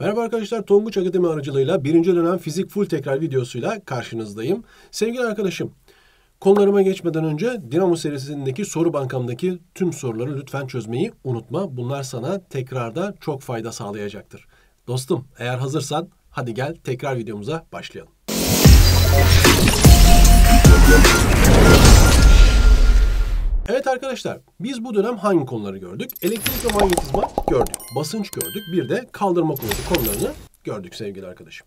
Merhaba arkadaşlar, Tonguç Akademi aracılığıyla birinci dönem fizik full tekrar videosuyla karşınızdayım. Sevgili arkadaşım, konularıma geçmeden önce Dinamo serisindeki soru bankamdaki tüm soruları lütfen çözmeyi unutma. Bunlar sana tekrarda çok fayda sağlayacaktır. Dostum, eğer hazırsan hadi gel tekrar videomuza başlayalım. Evet arkadaşlar biz bu dönem hangi konuları gördük? Elektrik ve manyetizma gördük. Basınç gördük. Bir de kaldırma kuvveti konularını gördük sevgili arkadaşım.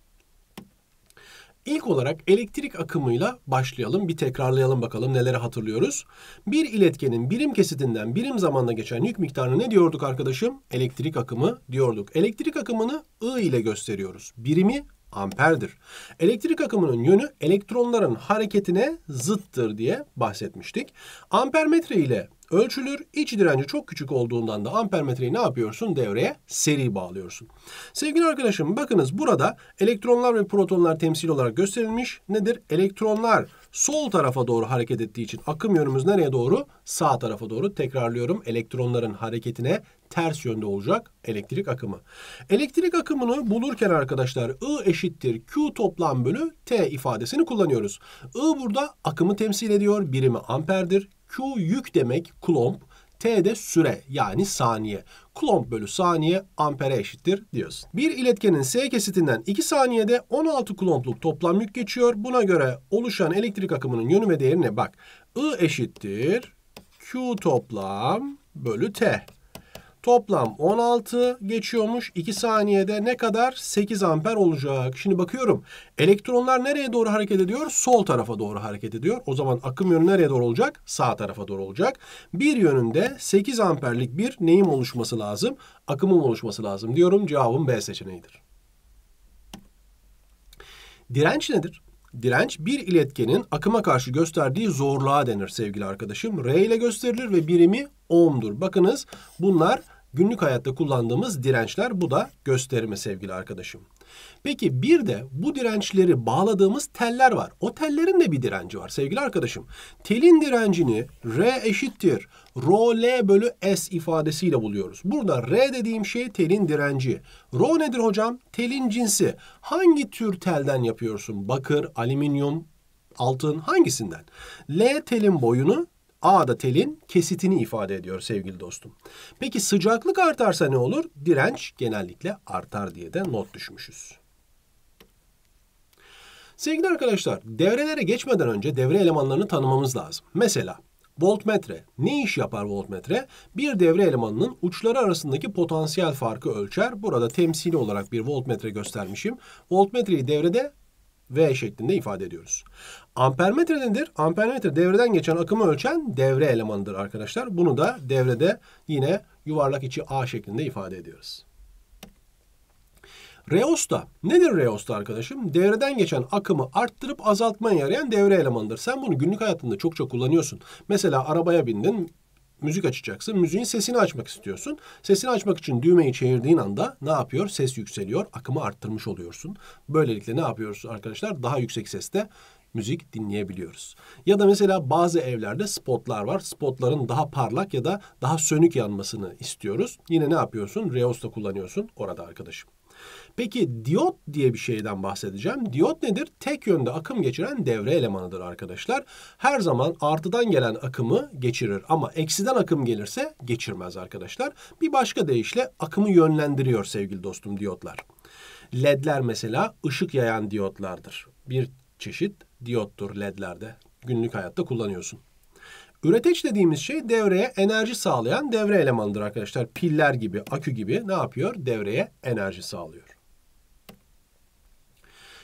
İlk olarak elektrik akımıyla başlayalım. Bir tekrarlayalım bakalım neleri hatırlıyoruz. Bir iletkenin birim kesitinden birim zamanda geçen yük miktarını ne diyorduk arkadaşım? Elektrik akımı diyorduk. Elektrik akımını I ile gösteriyoruz. Birimi amperdir. Elektrik akımının yönü elektronların hareketine zıttır diye bahsetmiştik. Ampermetre ile ölçülür. İç direnci çok küçük olduğundan da ampermetreyi ne yapıyorsun? Devreye seri bağlıyorsun. Sevgili arkadaşım bakınız burada elektronlar ve protonlar temsil olarak gösterilmiş. Nedir? Elektronlar sol tarafa doğru hareket ettiği için akım yönümüz nereye doğru? Sağ tarafa doğru. Tekrarlıyorum elektronların hareketine ters yönde olacak elektrik akımı. Elektrik akımını bulurken arkadaşlar I eşittir Q toplam bölü T ifadesini kullanıyoruz. I burada akımı temsil ediyor. Birimi amperdir. Q yük demek, kulomb. T de süre yani saniye. Klomp bölü saniye ampere eşittir diyorsun. Bir iletkenin S kesitinden 2 saniyede 16 klompluk toplam yük geçiyor. Buna göre oluşan elektrik akımının yönü ve değerine bak. I eşittir Q toplam bölü T. Toplam 16 geçiyormuş. 2 saniyede ne kadar? 8 amper olacak. Şimdi bakıyorum. Elektronlar nereye doğru hareket ediyor? Sol tarafa doğru hareket ediyor. O zaman akım yönü nereye doğru olacak? Sağ tarafa doğru olacak. Bir yönünde 8 amperlik bir neyim oluşması lazım? Akımın oluşması lazım diyorum. Cevabım B seçeneğidir. Direnç nedir? Direnç bir iletkenin akıma karşı gösterdiği zorluğa denir sevgili arkadaşım. R ile gösterilir ve birimi ohm'dur. Bakınız bunlar günlük hayatta kullandığımız dirençler bu da gösterimi sevgili arkadaşım. Peki bir de bu dirençleri bağladığımız teller var. O tellerin de bir direnci var sevgili arkadaşım. Telin direncini R eşittir. Rho L bölü S ifadesiyle buluyoruz. Burada R dediğim şey telin direnci. Rho nedir hocam? Telin cinsi. Hangi tür telden yapıyorsun? Bakır, alüminyum, altın hangisinden? L telin boyunu, A da telin kesitini ifade ediyor sevgili dostum. Peki sıcaklık artarsa ne olur? Direnç genellikle artar diye de not düşmüşüz. Sevgili arkadaşlar, devrelere geçmeden önce devre elemanlarını tanımamız lazım. Mesela voltmetre. Ne iş yapar voltmetre? Bir devre elemanının uçları arasındaki potansiyel farkı ölçer. Burada temsili olarak bir voltmetre göstermişim. Voltmetreyi devrede V şeklinde ifade ediyoruz. Ampermetre nedir? Ampermetre devreden geçen akımı ölçen devre elemanıdır arkadaşlar. Bunu da devrede yine yuvarlak içi A şeklinde ifade ediyoruz. Reosta. Nedir reosta arkadaşım? Devreden geçen akımı arttırıp azaltmaya yarayan devre elemanıdır. Sen bunu günlük hayatında çok çok kullanıyorsun. Mesela arabaya bindin, müzik açacaksın. Müziğin sesini açmak istiyorsun. Sesini açmak için düğmeyi çevirdiğin anda ne yapıyor? Ses yükseliyor. Akımı arttırmış oluyorsun. Böylelikle ne yapıyoruz arkadaşlar? Daha yüksek seste müzik dinleyebiliyoruz. Ya da mesela bazı evlerde spotlar var. Spotların daha parlak ya da daha sönük yanmasını istiyoruz. Yine ne yapıyorsun? Reosta kullanıyorsun orada arkadaşım. Peki diyot diye bir şeyden bahsedeceğim. Diyot nedir? Tek yönde akım geçiren devre elemanıdır arkadaşlar. Her zaman artıdan gelen akımı geçirir ama eksiden akım gelirse geçirmez arkadaşlar. Bir başka deyişle akımı yönlendiriyor sevgili dostum diyotlar. LED'ler mesela ışık yayan diyotlardır. Bir çeşit diyottur LED'lerde. Günlük hayatta kullanıyorsun. Üreteç dediğimiz şey devreye enerji sağlayan devre elemanıdır arkadaşlar. Piller gibi, akü gibi ne yapıyor? Devreye enerji sağlıyor.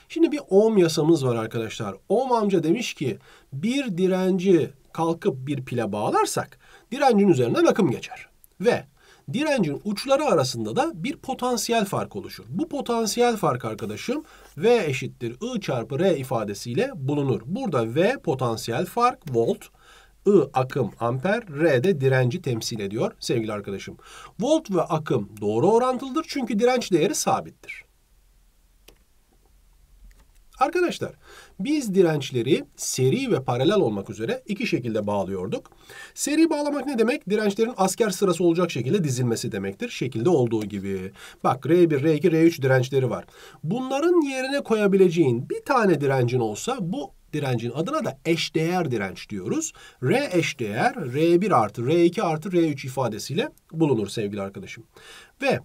Şimdi bir Ohm yasamız var arkadaşlar. Ohm amca demiş ki bir direnci kalkıp bir pile bağlarsak direncin üzerinden akım geçer. Ve direncin uçları arasında da bir potansiyel fark oluşur. Bu potansiyel fark arkadaşım V eşittir I çarpı R ifadesiyle bulunur. Burada V potansiyel fark volt, I akım amper, R de direnci temsil ediyor sevgili arkadaşım. Volt ve akım doğru orantılıdır çünkü direnç değeri sabittir. Arkadaşlar biz dirençleri seri ve paralel olmak üzere iki şekilde bağlıyorduk. Seri bağlamak ne demek? Dirençlerin asker sırası olacak şekilde dizilmesi demektir. Şekilde olduğu gibi. Bak R1, R2, R3 dirençleri var. Bunların yerine koyabileceğin bir tane direncin olsa bu direncin adına da eşdeğer direnç diyoruz. R eşdeğer R1 artı R2 artı R3 ifadesiyle bulunur sevgili arkadaşım. Ve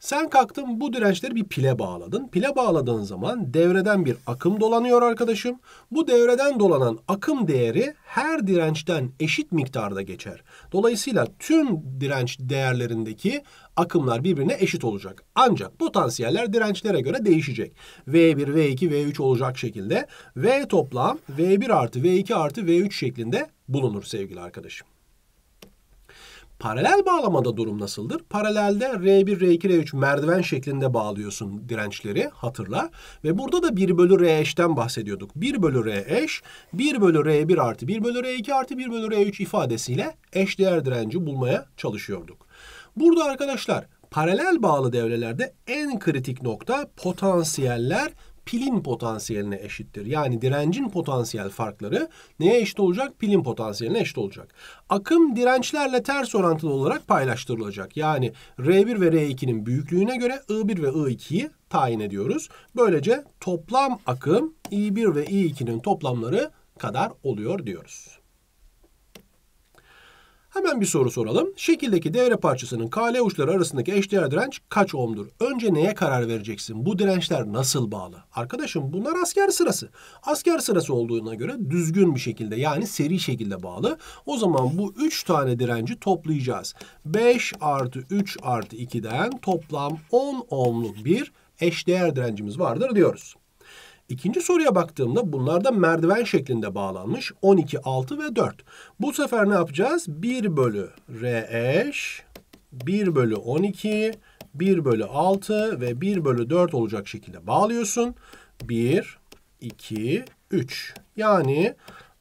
sen kalktın bu dirençleri bir pile bağladın. Pile bağladığın zaman devreden bir akım dolanıyor arkadaşım. Bu devreden dolanan akım değeri her dirençten eşit miktarda geçer. Dolayısıyla tüm direnç değerlerindeki akımlar birbirine eşit olacak. Ancak potansiyeller dirençlere göre değişecek. V1, V2, V3 olacak şekilde V toplam V1 artı V2 artı V3 şeklinde bulunur sevgili arkadaşım. Paralel bağlamada durum nasıldır? Paralelde R1, R2, R3 merdiven şeklinde bağlıyorsun dirençleri hatırla. Ve burada da 1 bölü R eşten bahsediyorduk. 1 bölü R eş, 1 bölü R1 artı 1 bölü R2 artı 1 bölü R3 ifadesiyle eş değer direnci bulmaya çalışıyorduk. Burada arkadaşlar paralel bağlı devrelerde en kritik nokta potansiyeller pilin potansiyeline eşittir. Yani direncin potansiyel farkları neye eşit olacak? Pilin potansiyeline eşit olacak. Akım dirençlerle ters orantılı olarak paylaştırılacak. Yani R1 ve R2'nin büyüklüğüne göre I1 ve I2'yi tayin ediyoruz. Böylece toplam akım I1 ve I2'nin toplamları kadar oluyor diyoruz. Hemen bir soru soralım. Şekildeki devre parçasının KL uçları arasındaki eşdeğer direnç kaç ohmdur? Önce neye karar vereceksin? Bu dirençler nasıl bağlı? Arkadaşım bunlar asker sırası. Asker sırası olduğuna göre düzgün bir şekilde yani seri şekilde bağlı. O zaman bu 3 tane direnci toplayacağız. 5 artı 3 artı 2'den toplam 10 ohmluk bir eşdeğer direncimiz vardır diyoruz. İkinci soruya baktığımda bunlar da merdiven şeklinde bağlanmış. 12, 6 ve 4. Bu sefer ne yapacağız? 1 bölü R eş, 1 bölü 12, 1 bölü 6 ve 1 bölü 4 olacak şekilde bağlıyorsun. 1, 2, 3. Yani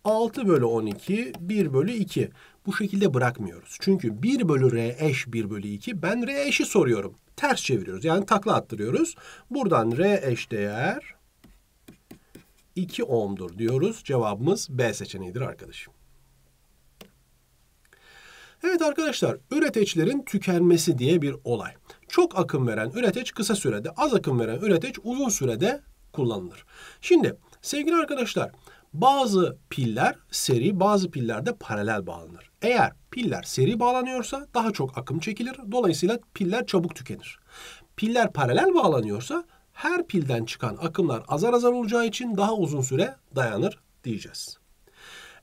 6 bölü 12, 1 bölü 2. Bu şekilde bırakmıyoruz. Çünkü 1 bölü R eş 1 bölü 2. Ben R eşi soruyorum. Ters çeviriyoruz. Yani takla attırıyoruz. Buradan R eş değer 2 ohm'dur diyoruz. Cevabımız B seçeneğidir arkadaşım. Evet arkadaşlar üreteçlerin tükenmesi diye bir olay. Çok akım veren üreteç kısa sürede, az akım veren üreteç uzun sürede kullanılır. Şimdi sevgili arkadaşlar bazı piller seri, bazı piller de paralel bağlanır. Eğer piller seri bağlanıyorsa daha çok akım çekilir. Dolayısıyla piller çabuk tükenir. Piller paralel bağlanıyorsa her pilden çıkan akımlar azar azar olacağı için daha uzun süre dayanır diyeceğiz.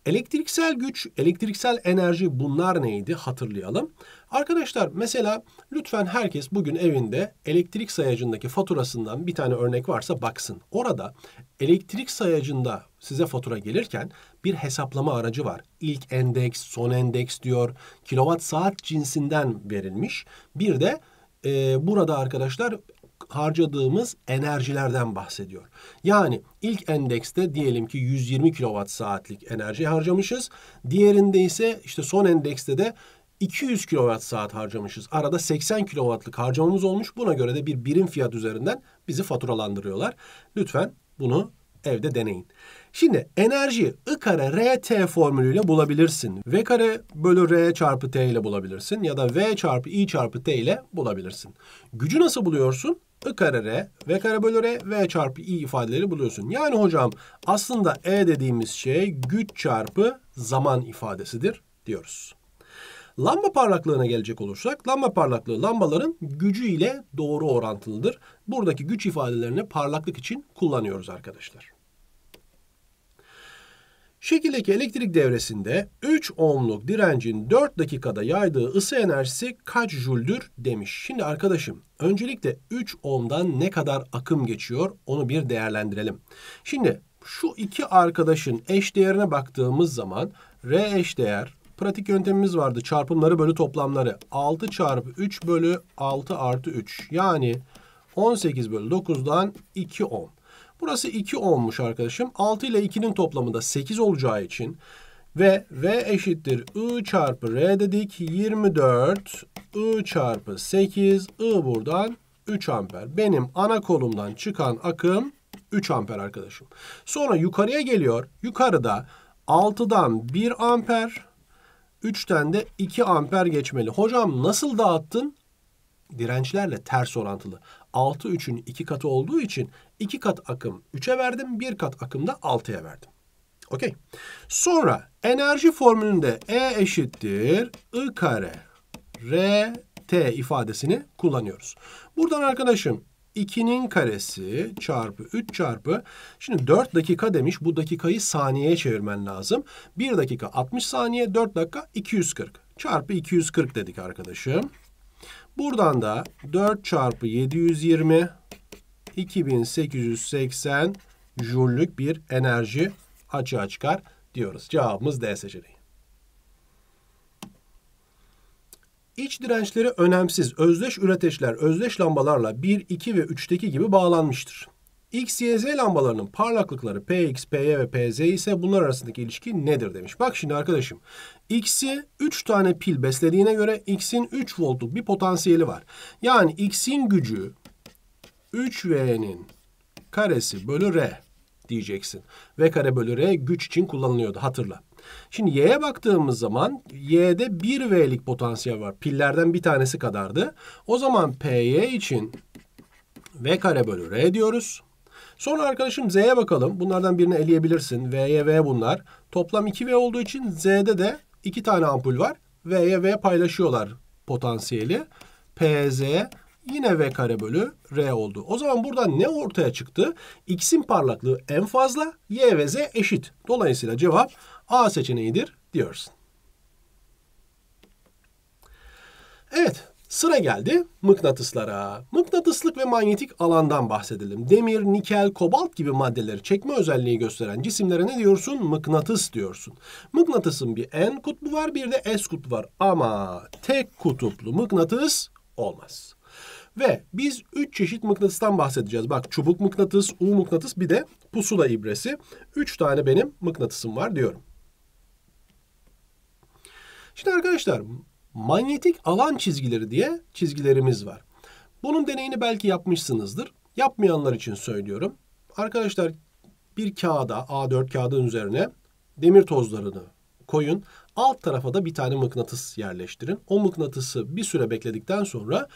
Elektriksel güç, elektriksel enerji bunlar neydi hatırlayalım. Arkadaşlar mesela lütfen herkes bugün evinde elektrik sayacındaki faturasından bir tane örnek varsa baksın. Orada elektrik sayacında size fatura gelirken bir hesaplama aracı var. İlk endeks, son endeks diyor. Kilowatt saat cinsinden verilmiş. Bir de e, burada arkadaşlar harcadığımız enerjilerden bahsediyor. Yani ilk endekste diyelim ki 120 kilowatt saatlik enerji harcamışız. Diğerinde ise işte son endekste de 200 kilowatt saat harcamışız. Arada 80 kilowattlık harcamamız olmuş. Buna göre de bir birim fiyat üzerinden bizi faturalandırıyorlar. Lütfen bunu evde deneyin. Şimdi enerji I kare R T formülüyle bulabilirsin. V kare bölü R çarpı T ile bulabilirsin. Ya da V çarpı I çarpı T ile bulabilirsin. Gücü nasıl buluyorsun? I kare R, V kare bölü R, V çarpı I ifadeleri buluyorsun. Yani hocam aslında E dediğimiz şey güç çarpı zaman ifadesidir diyoruz. Lamba parlaklığına gelecek olursak lamba parlaklığı lambaların gücü ile doğru orantılıdır. Buradaki güç ifadelerini parlaklık için kullanıyoruz arkadaşlar. Şekildeki elektrik devresinde 3 ohmluk direncin 4 dakikada yaydığı ısı enerjisi kaç jüldür demiş. Şimdi arkadaşım öncelikle 3 ohmdan ne kadar akım geçiyor onu bir değerlendirelim. Şimdi şu iki arkadaşın eş değerine baktığımız zaman R eş değer pratik yöntemimiz vardı çarpımları bölü toplamları 6 çarpı 3 bölü 6 artı 3 yani 18 bölü 9'dan 2 ohm. Burası 2 olmuş arkadaşım. 6 ile 2'nin toplamı da 8 olacağı için ve V eşittir I çarpı R dedik. 24 I çarpı 8 I buradan 3 amper. Benim ana kolumdan çıkan akım 3 amper arkadaşım. Sonra yukarıya geliyor. Yukarıda 6'dan 1 amper 3'ten de 2 amper geçmeli. Hocam nasıl dağıttın? Dirençlerle ters orantılı. 6 3'ün 2 katı olduğu için 2 kat akım 3'e verdim. 1 kat akım da 6'ya verdim. Okey. Sonra enerji formülünde E eşittir I kare R T ifadesini kullanıyoruz. Buradan arkadaşım 2'nin karesi çarpı 3 çarpı şimdi 4 dakika demiş bu dakikayı saniyeye çevirmen lazım. 1 dakika 60 saniye 4 dakika 240 çarpı 240 dedik arkadaşım. Buradan da 4 çarpı 720 2880 jüllük bir enerji açığa çıkar diyoruz. Cevabımız D seçeneği. İç dirençleri önemsiz özdeş üreteçler özdeş lambalarla 1, 2 ve 3'teki gibi bağlanmıştır. X, Y, Z lambalarının parlaklıkları PX, PY ve PZ ise bunlar arasındaki ilişki nedir demiş. Bak şimdi arkadaşım X'i 3 tane pil beslediğine göre X'in 3 voltluk bir potansiyeli var. Yani X'in gücü 3V'nin karesi bölü R diyeceksin. V kare bölü R güç için kullanılıyordu hatırla. Şimdi Y'ye baktığımız zaman Y'de 1V'lik potansiyel var. Pillerden bir tanesi kadardı. O zaman PY için V kare bölü R diyoruz. Sonra arkadaşım Z'ye bakalım. Bunlardan birini eleyebilirsin. V'ye V bunlar. Toplam 2V olduğu için Z'de de 2 tane ampul var. V'ye V paylaşıyorlar potansiyeli. PZ Yine v kare bölü r oldu. O zaman buradan ne ortaya çıktı? X'in parlaklığı en fazla, y ve z eşit. Dolayısıyla cevap A seçeneğidir diyorsun. Evet, Sıra geldi mıknatıslara. Mıknatıslık ve manyetik alandan bahsedelim. Demir, nikel, kobalt gibi maddeleri çekme özelliği gösteren cisimlere ne diyorsun? Mıknatıs diyorsun. Mıknatısın bir N kutbu var bir de S kutbu var. Ama tek kutuplu mıknatıs olmaz. Ve biz üç çeşit mıknatıstan bahsedeceğiz. Bak çubuk mıknatıs, U mıknatıs bir de pusula ibresi. Üç tane benim mıknatısım var diyorum. Şimdi arkadaşlar manyetik alan çizgileri diye çizgilerimiz var. Bunun deneyini belki yapmışsınızdır. Yapmayanlar için söylüyorum. Arkadaşlar bir kağıda A4 kağıdın üzerine demir tozlarını koyun. Alt tarafa da bir tane mıknatıs yerleştirin. O mıknatısı bir süre bekledikten sonra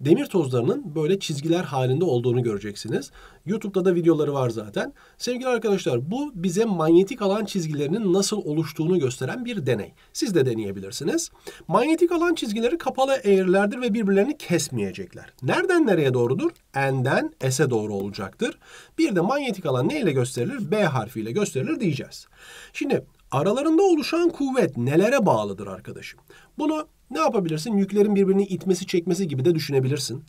demir tozlarının böyle çizgiler halinde olduğunu göreceksiniz. YouTube'da da videoları var zaten. Sevgili arkadaşlar bu bize manyetik alan çizgilerinin nasıl oluştuğunu gösteren bir deney. Siz de deneyebilirsiniz. Manyetik alan çizgileri kapalı eğrilerdir ve birbirlerini kesmeyecekler. Nereden nereye doğrudur? N'den S'e doğru olacaktır. Bir de manyetik alan neyle gösterilir? B harfiyle gösterilir diyeceğiz. Şimdi Aralarında oluşan kuvvet nelere bağlıdır arkadaşım? Bunu ne yapabilirsin? Yüklerin birbirini itmesi, çekmesi gibi de düşünebilirsin.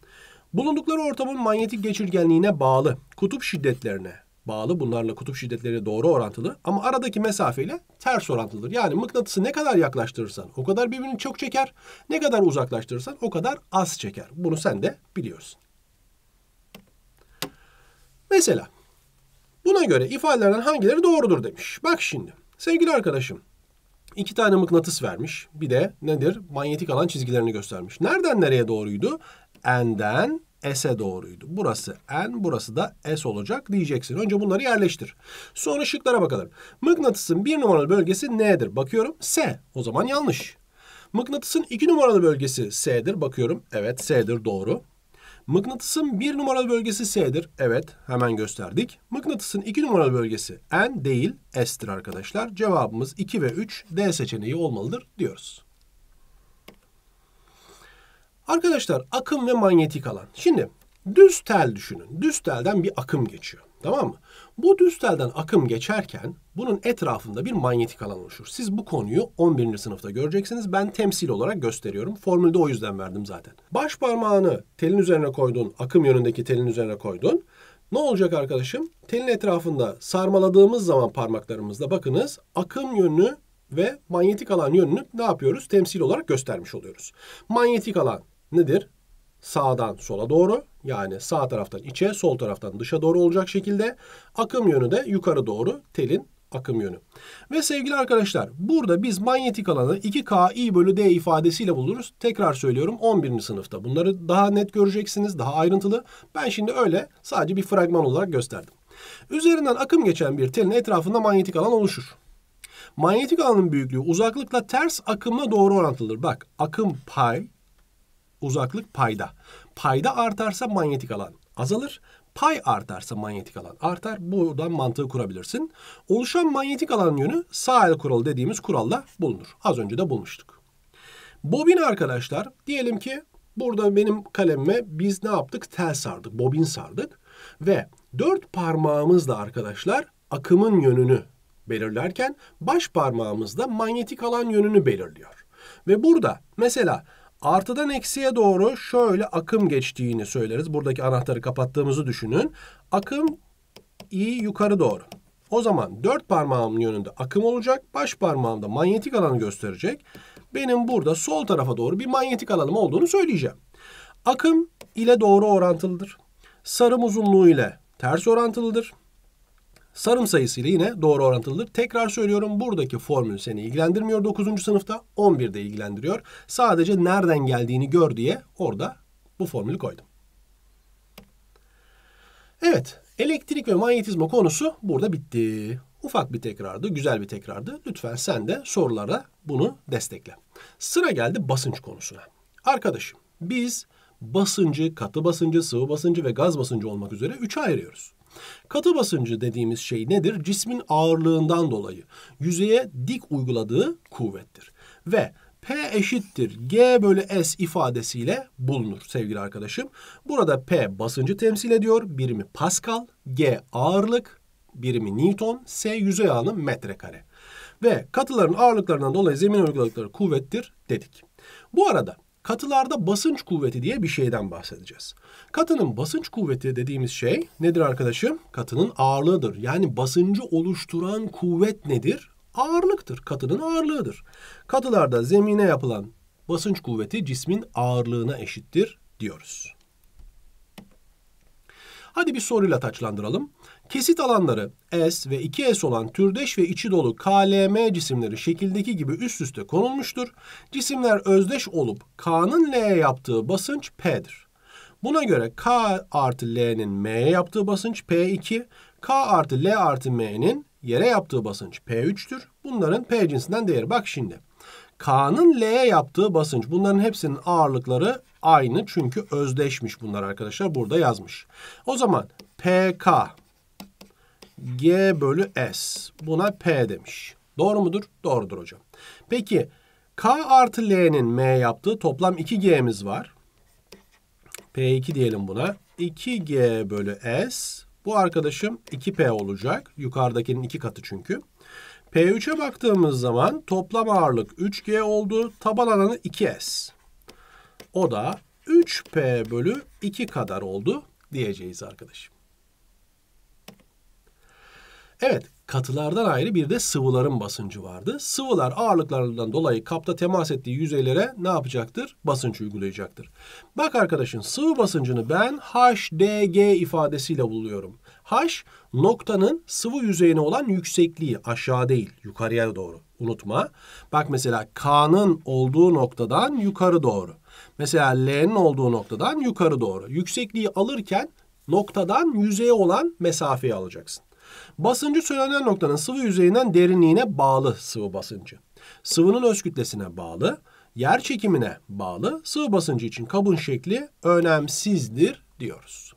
Bulundukları ortamın manyetik geçirgenliğine bağlı, kutup şiddetlerine bağlı. Bunlarla kutup şiddetleri doğru orantılı ama aradaki mesafeyle ters orantılıdır. Yani mıknatısı ne kadar yaklaştırırsan o kadar birbirini çok çeker, ne kadar uzaklaştırırsan o kadar az çeker. Bunu sen de biliyorsun. Mesela buna göre ifadelerden hangileri doğrudur demiş. Bak şimdi. Sevgili arkadaşım, iki tane mıknatıs vermiş. Bir de nedir? Manyetik alan çizgilerini göstermiş. Nereden nereye doğruydu? N'den S'e doğruydu. Burası N, burası da S olacak diyeceksin. Önce bunları yerleştir. Sonra şıklara bakalım. Mıknatısın bir numaralı bölgesi N'dir. Bakıyorum S. O zaman yanlış. Mıknatısın iki numaralı bölgesi S'dir. Bakıyorum. Evet S'dir doğru. Mıknatısın bir numaralı bölgesi S'dir. Evet hemen gösterdik. Mıknatısın iki numaralı bölgesi N değil S'tir arkadaşlar. Cevabımız 2 ve 3 D seçeneği olmalıdır diyoruz. Arkadaşlar akım ve manyetik alan. Şimdi Düz tel düşünün. Düz telden bir akım geçiyor. Tamam mı? Bu düz telden akım geçerken bunun etrafında bir manyetik alan oluşur. Siz bu konuyu 11. sınıfta göreceksiniz. Ben temsil olarak gösteriyorum. Formülde o yüzden verdim zaten. Baş parmağını telin üzerine koydun. Akım yönündeki telin üzerine koydun. Ne olacak arkadaşım? Telin etrafında sarmaladığımız zaman parmaklarımızla bakınız akım yönünü ve manyetik alan yönünü ne yapıyoruz? Temsil olarak göstermiş oluyoruz. Manyetik alan nedir? Sağdan sola doğru, yani sağ taraftan içe, sol taraftan dışa doğru olacak şekilde akım yönü de yukarı doğru telin akım yönü. Ve sevgili arkadaşlar burada biz manyetik alanı 2K I bölü D ifadesiyle buluruz. Tekrar söylüyorum 11. sınıfta. Bunları daha net göreceksiniz, daha ayrıntılı. Ben şimdi öyle sadece bir fragman olarak gösterdim. Üzerinden akım geçen bir telin etrafında manyetik alan oluşur. Manyetik alanın büyüklüğü uzaklıkla ters akımla doğru orantılıdır. Bak akım pay, uzaklık payda. Payda artarsa manyetik alan azalır. Pay artarsa manyetik alan artar. Buradan mantığı kurabilirsin. Oluşan manyetik alan yönü sağ el kuralı dediğimiz kuralla bulunur. Az önce de bulmuştuk. Bobin arkadaşlar diyelim ki burada benim kalemime biz ne yaptık? Tel sardık, bobin sardık ve dört parmağımızla arkadaşlar akımın yönünü belirlerken baş parmağımızda manyetik alan yönünü belirliyor. Ve burada mesela artıdan eksiye doğru şöyle akım geçtiğini söyleriz. Buradaki anahtarı kapattığımızı düşünün. Akım I yukarı doğru. O zaman dört parmağımın yönünde akım olacak. Baş parmağımda manyetik alanı gösterecek. Benim burada sol tarafa doğru bir manyetik alanım olduğunu söyleyeceğim. Akım ile doğru orantılıdır. Sarım uzunluğu ile ters orantılıdır. Sarım sayısıyla yine doğru orantılıdır. Tekrar söylüyorum buradaki formül seni ilgilendirmiyor 9. sınıfta 11'de ilgilendiriyor. Sadece nereden geldiğini gör diye orada bu formülü koydum. Evet elektrik ve manyetizma konusu burada bitti. Ufak bir tekrardı, güzel bir tekrardı. Lütfen sen de sorulara bunu destekle. Sıra geldi basınç konusuna. Arkadaşım biz basıncı, katı basıncı, sıvı basıncı ve gaz basıncı olmak üzere üçe ayırıyoruz. Katı basıncı dediğimiz şey nedir? Cismin ağırlığından dolayı yüzeye dik uyguladığı kuvvettir. Ve P eşittir G bölü S ifadesiyle bulunur sevgili arkadaşım. Burada P basıncı temsil ediyor. Birimi Pascal, G ağırlık, birimi Newton, S yüzey alanı metrekare. Ve katıların ağırlıklarından dolayı zemine uyguladıkları kuvvettir dedik. Bu arada katılarda basınç kuvveti diye bir şeyden bahsedeceğiz. Katının basınç kuvveti dediğimiz şey nedir arkadaşım? Katının ağırlığıdır. Yani basıncı oluşturan kuvvet nedir? Ağırlıktır. Katının ağırlığıdır. Katılarda zemine yapılan basınç kuvveti cismin ağırlığına eşittir diyoruz. Hadi bir soruyla taçlandıralım. Kesit alanları S ve 2S olan türdeş ve içi dolu KLM cisimleri şekildeki gibi üst üste konulmuştur. Cisimler özdeş olup K'nın L'ye yaptığı basınç P'dir. Buna göre K artı L'nin M'ye yaptığı basınç P2, K artı L artı M'nin yere yaptığı basınç P3'tür. Bunların P cinsinden değeri. Bak şimdi. K'nın L'ye yaptığı basınç. Bunların hepsinin ağırlıkları aynı çünkü özdeşmiş bunlar arkadaşlar. Burada yazmış. O zaman PK G bölü S. Buna P demiş. Doğru mudur? Doğrudur hocam. Peki K artı L'nin M yaptığı toplam 2G'miz var. P2 diyelim buna. 2G bölü S. Bu arkadaşım 2P olacak. Yukarıdakinin 2 katı çünkü. P3'e baktığımız zaman toplam ağırlık 3G oldu. Taban alanı 2S. O da 3P bölü 2 kadar oldu diyeceğiz arkadaşım. Evet katılardan ayrı bir de sıvıların basıncı vardı. Sıvılar ağırlıklarından dolayı kapta temas ettiği yüzeylere ne yapacaktır? Basınç uygulayacaktır. Bak arkadaşın sıvı basıncını ben HDG ifadesiyle buluyorum. H noktanın sıvı yüzeyine olan yüksekliği aşağı değil yukarıya doğru. Unutma. Bak mesela K'nın olduğu noktadan yukarı doğru. Mesela L'nin olduğu noktadan yukarı doğru. Yüksekliği alırken noktadan yüzeye olan mesafeyi alacaksın. Basıncı söylenen noktanın sıvı yüzeyinden derinliğine bağlı sıvı basıncı. Sıvının öz kütlesine bağlı, yer çekimine bağlı sıvı basıncı için kabın şekli önemsizdir diyoruz.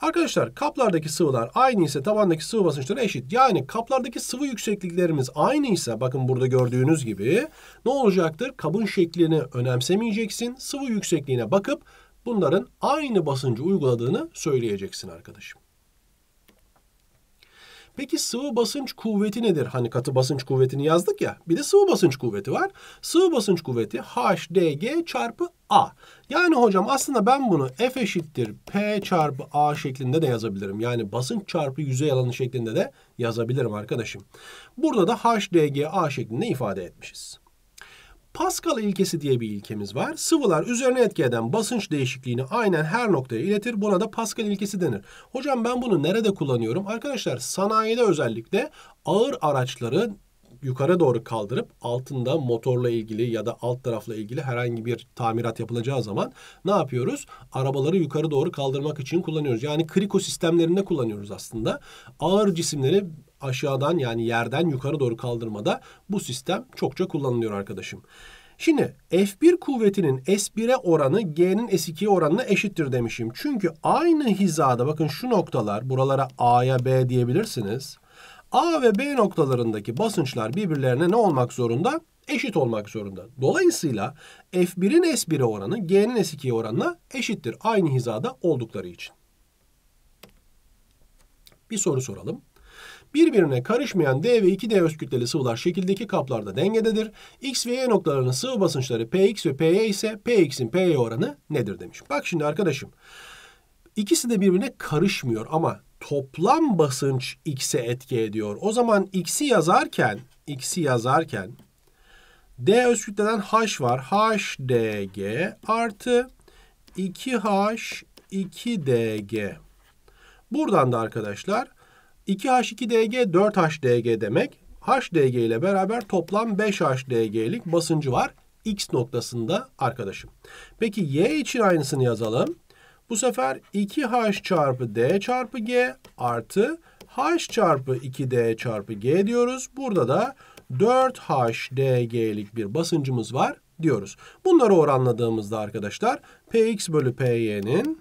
Arkadaşlar kaplardaki sıvılar aynı ise tabandaki sıvı basınçları eşit. Yani kaplardaki sıvı yüksekliklerimiz aynı ise bakın burada gördüğünüz gibi ne olacaktır? Kabın şeklini önemsemeyeceksin. Sıvı yüksekliğine bakıp bunların aynı basıncı uyguladığını söyleyeceksin arkadaşım. Peki sıvı basınç kuvveti nedir? Hani katı basınç kuvvetini yazdık ya. Bir de sıvı basınç kuvveti var. Sıvı basınç kuvveti HDG çarpı A. Yani hocam aslında ben bunu F eşittir P çarpı A şeklinde de yazabilirim. Yani basınç çarpı yüzey alanı şeklinde de yazabilirim arkadaşım. Burada da HDGA şeklinde ifade etmişiz. Pascal ilkesi diye bir ilkemiz var. Sıvılar üzerine etki eden basınç değişikliğini aynen her noktaya iletir. Buna da Pascal ilkesi denir. Hocam ben bunu nerede kullanıyorum? Arkadaşlar sanayide özellikle ağır araçların yukarı doğru kaldırıp altında motorla ilgili ya da alt tarafla ilgili herhangi bir tamirat yapılacağı zaman ne yapıyoruz? Arabaları yukarı doğru kaldırmak için kullanıyoruz. Yani kriko sistemlerinde kullanıyoruz aslında. Ağır cisimleri aşağıdan yani yerden yukarı doğru kaldırmada bu sistem çokça kullanılıyor arkadaşım. Şimdi F1 kuvvetinin S1'e oranı G'nin S2'ye oranına eşittir demişim. Çünkü aynı hizada bakın şu noktalar buralara A'ya B diyebilirsiniz. A ve B noktalarındaki basınçlar birbirlerine ne olmak zorunda? Eşit olmak zorunda. Dolayısıyla F1'in s 1 oranı G'nin s 2 oranına eşittir. Aynı hizada oldukları için. Bir soru soralım. Birbirine karışmayan D ve 2D öz kütleli sıvılar şekildeki kaplarda dengededir. X ve Y noktalarının sıvı basınçları Px ve Py ise Px'in Py oranı nedir demiş. Bak şimdi arkadaşım. İkisi de birbirine karışmıyor ama toplam basınç x'e etki ediyor. O zaman x'i yazarken x'i yazarken d öz kütleden h var. h dg artı 2h 2dg. Buradan da arkadaşlar 2H2DG dg 4 dg demek. dg ile beraber toplam 5HDG'lik basıncı var. X noktasında arkadaşım. Peki Y için aynısını yazalım. Bu sefer 2h çarpı d çarpı g artı h çarpı 2d çarpı g diyoruz. Burada da 4HDG'lik bir basıncımız var diyoruz. Bunları oranladığımızda arkadaşlar Px bölü Py'nin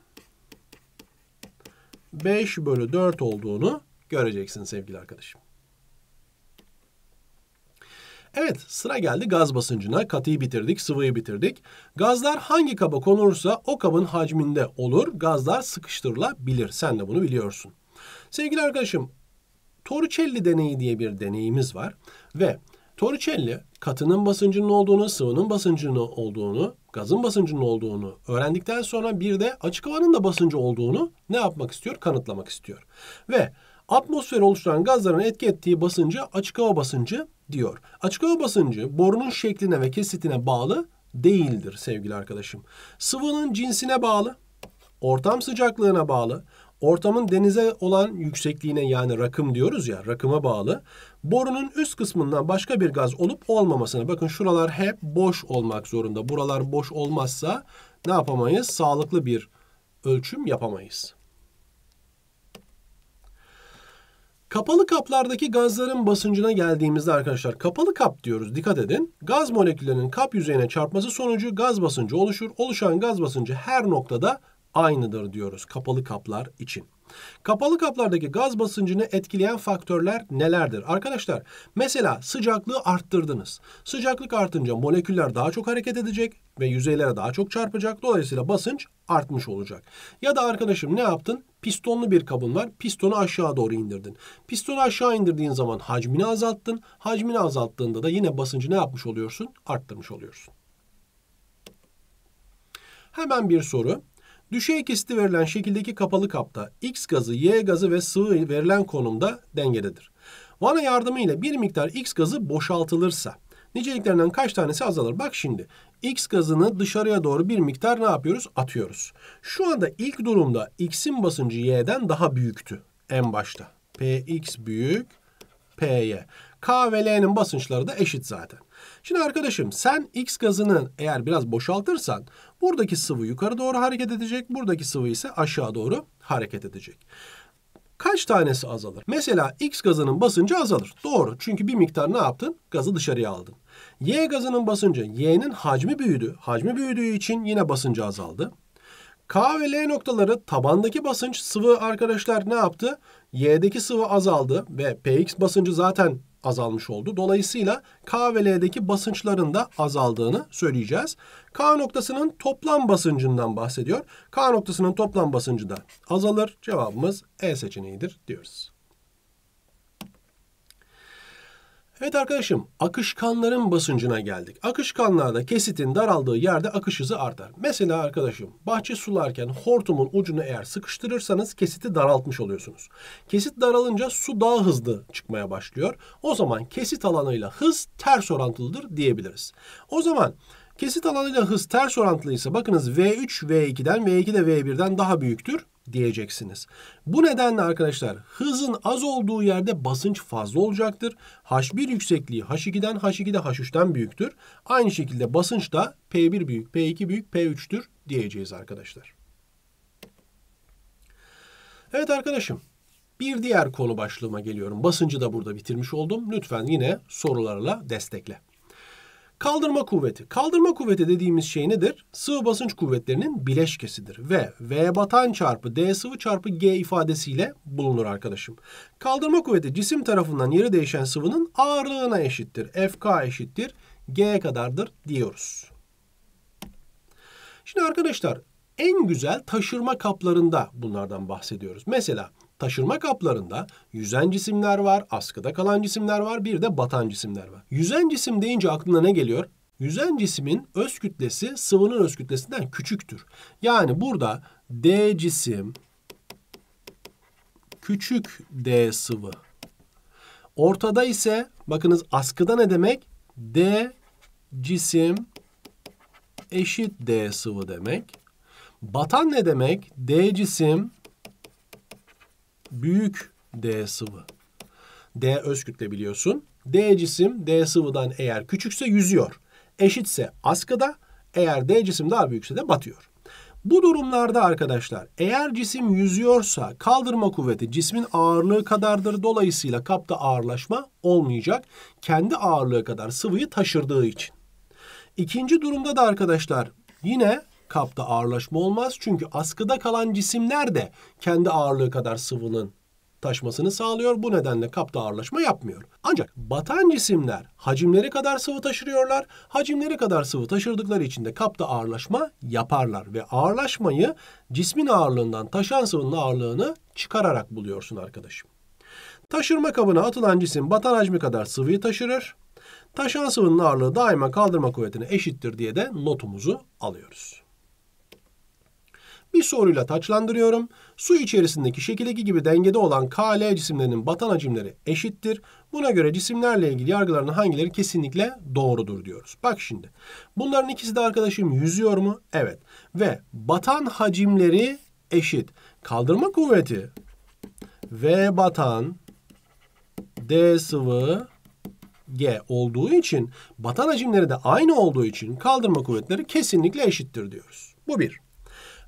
5 bölü 4 olduğunu göreceksin sevgili arkadaşım. Evet sıra geldi gaz basıncına. Katıyı bitirdik, sıvıyı bitirdik. Gazlar hangi kaba konursa o kabın hacminde olur. Gazlar sıkıştırılabilir. Sen de bunu biliyorsun. Sevgili arkadaşım Torricelli deneyi diye bir deneyimiz var. Ve Torricelli katının basıncının olduğunu, sıvının basıncının olduğunu, gazın basıncının olduğunu öğrendikten sonra bir de açık havanın da basıncı olduğunu ne yapmak istiyor? Kanıtlamak istiyor. Ve Atmosfer oluşturan gazların etki ettiği basıncı açık hava basıncı diyor. Açık hava basıncı borunun şekline ve kesitine bağlı değildir sevgili arkadaşım. Sıvının cinsine bağlı, ortam sıcaklığına bağlı, ortamın denize olan yüksekliğine yani rakım diyoruz ya rakıma bağlı. Borunun üst kısmından başka bir gaz olup olmamasına bakın şuralar hep boş olmak zorunda. Buralar boş olmazsa ne yapamayız? Sağlıklı bir ölçüm yapamayız. Kapalı kaplardaki gazların basıncına geldiğimizde arkadaşlar kapalı kap diyoruz dikkat edin. Gaz moleküllerinin kap yüzeyine çarpması sonucu gaz basıncı oluşur. Oluşan gaz basıncı her noktada aynıdır diyoruz kapalı kaplar için. Kapalı kaplardaki gaz basıncını etkileyen faktörler nelerdir? Arkadaşlar mesela sıcaklığı arttırdınız. Sıcaklık artınca moleküller daha çok hareket edecek ve yüzeylere daha çok çarpacak. Dolayısıyla basınç artmış olacak. Ya da arkadaşım ne yaptın? Pistonlu bir kabın var. Pistonu aşağı doğru indirdin. Pistonu aşağı indirdiğin zaman hacmini azalttın. Hacmini azalttığında da yine basıncı ne yapmış oluyorsun? Arttırmış oluyorsun. Hemen bir soru. Düşey kesiti verilen şekildeki kapalı kapta X gazı, Y gazı ve sıvı verilen konumda dengededir. Vana yardımıyla bir miktar X gazı boşaltılırsa niceliklerinden kaç tanesi azalır? Bak şimdi X gazını dışarıya doğru bir miktar ne yapıyoruz? Atıyoruz. Şu anda ilk durumda X'in basıncı Y'den daha büyüktü en başta. Px büyük P'ye. K ve L'nin basınçları da eşit zaten. Şimdi arkadaşım sen X gazını eğer biraz boşaltırsan Buradaki sıvı yukarı doğru hareket edecek. Buradaki sıvı ise aşağı doğru hareket edecek. Kaç tanesi azalır? Mesela X gazının basıncı azalır. Doğru. Çünkü bir miktar ne yaptın? Gazı dışarıya aldın. Y gazının basıncı, Y'nin hacmi büyüdü. Hacmi büyüdüğü için yine basıncı azaldı. K ve L noktaları tabandaki basınç sıvı arkadaşlar ne yaptı? Y'deki sıvı azaldı ve Px basıncı zaten azalmış oldu. Dolayısıyla K ve L'deki basınçların da azaldığını söyleyeceğiz. K noktasının toplam basıncından bahsediyor. K noktasının toplam basıncı da azalır. Cevabımız E seçeneğidir diyoruz. Evet arkadaşım akışkanların basıncına geldik. Akışkanlarda kesitin daraldığı yerde akış hızı artar. Mesela arkadaşım bahçe sularken hortumun ucunu eğer sıkıştırırsanız kesiti daraltmış oluyorsunuz. Kesit daralınca su daha hızlı çıkmaya başlıyor. O zaman kesit alanıyla hız ters orantılıdır diyebiliriz. O zaman kesit alanıyla hız ters orantılıysa bakınız V3 V2'den V2 de V1'den daha büyüktür diyeceksiniz. Bu nedenle arkadaşlar hızın az olduğu yerde basınç fazla olacaktır. H1 yüksekliği H2'den H2'de H3'ten büyüktür. Aynı şekilde basınç da P1 büyük, P2 büyük, P3'tür diyeceğiz arkadaşlar. Evet arkadaşım bir diğer konu başlığıma geliyorum. Basıncı da burada bitirmiş oldum. Lütfen yine sorularla destekle. Kaldırma kuvveti. Kaldırma kuvveti dediğimiz şey nedir? Sıvı basınç kuvvetlerinin bileşkesidir ve V batan çarpı D sıvı çarpı G ifadesiyle bulunur arkadaşım. Kaldırma kuvveti cisim tarafından yeri değişen sıvının ağırlığına eşittir. Fk eşittir g kadardır diyoruz. Şimdi arkadaşlar en güzel taşırma kaplarında bunlardan bahsediyoruz. Mesela Taşırma kaplarında yüzen cisimler var, askıda kalan cisimler var, bir de batan cisimler var. Yüzen cisim deyince aklına ne geliyor? Yüzen cismin öz kütlesi sıvının öz kütlesinden küçüktür. Yani burada D cisim küçük D sıvı. Ortada ise bakınız askıda ne demek? D cisim eşit D sıvı demek. Batan ne demek? D cisim büyük D sıvı. D öz kütle biliyorsun. D cisim D sıvıdan eğer küçükse yüzüyor. Eşitse askıda, eğer D cisim daha büyükse de batıyor. Bu durumlarda arkadaşlar eğer cisim yüzüyorsa kaldırma kuvveti cismin ağırlığı kadardır. Dolayısıyla kapta ağırlaşma olmayacak. Kendi ağırlığı kadar sıvıyı taşırdığı için. İkinci durumda da arkadaşlar yine kapta ağırlaşma olmaz. Çünkü askıda kalan cisimler de kendi ağırlığı kadar sıvının taşmasını sağlıyor. Bu nedenle kapta ağırlaşma yapmıyor. Ancak batan cisimler hacimleri kadar sıvı taşırıyorlar. Hacimleri kadar sıvı taşırdıkları için de kapta ağırlaşma yaparlar. Ve ağırlaşmayı cismin ağırlığından taşan sıvının ağırlığını çıkararak buluyorsun arkadaşım. Taşırma kabına atılan cisim batan hacmi kadar sıvıyı taşırır. Taşan sıvının ağırlığı daima kaldırma kuvvetine eşittir diye de notumuzu alıyoruz bir soruyla taçlandırıyorum. Su içerisindeki şekildeki gibi dengede olan KL cisimlerinin batan hacimleri eşittir. Buna göre cisimlerle ilgili yargılarının hangileri kesinlikle doğrudur diyoruz. Bak şimdi bunların ikisi de arkadaşım yüzüyor mu? Evet ve batan hacimleri eşit. Kaldırma kuvveti V batan D sıvı G olduğu için batan hacimleri de aynı olduğu için kaldırma kuvvetleri kesinlikle eşittir diyoruz. Bu bir.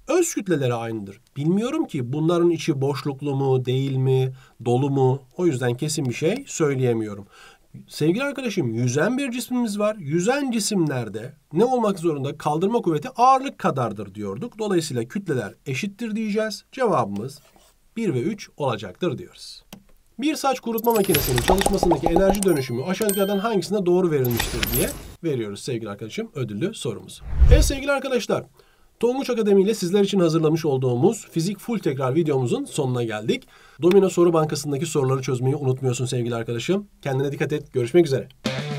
Öz kütleleri aynıdır. Bilmiyorum ki bunların içi boşluklu mu, değil mi, dolu mu? O yüzden kesin bir şey söyleyemiyorum. Sevgili arkadaşım yüzen bir cisimimiz var. Yüzen cisimlerde ne olmak zorunda? Kaldırma kuvveti ağırlık kadardır diyorduk. Dolayısıyla kütleler eşittir diyeceğiz. Cevabımız 1 ve 3 olacaktır diyoruz. Bir saç kurutma makinesinin çalışmasındaki enerji dönüşümü aşağıdakilerden hangisine doğru verilmiştir diye veriyoruz sevgili arkadaşım ödüllü sorumuz. Evet sevgili arkadaşlar Tohumuş Akademi ile sizler için hazırlamış olduğumuz fizik full tekrar videomuzun sonuna geldik. Domino Soru Bankası'ndaki soruları çözmeyi unutmuyorsun sevgili arkadaşım. Kendine dikkat et. Görüşmek üzere.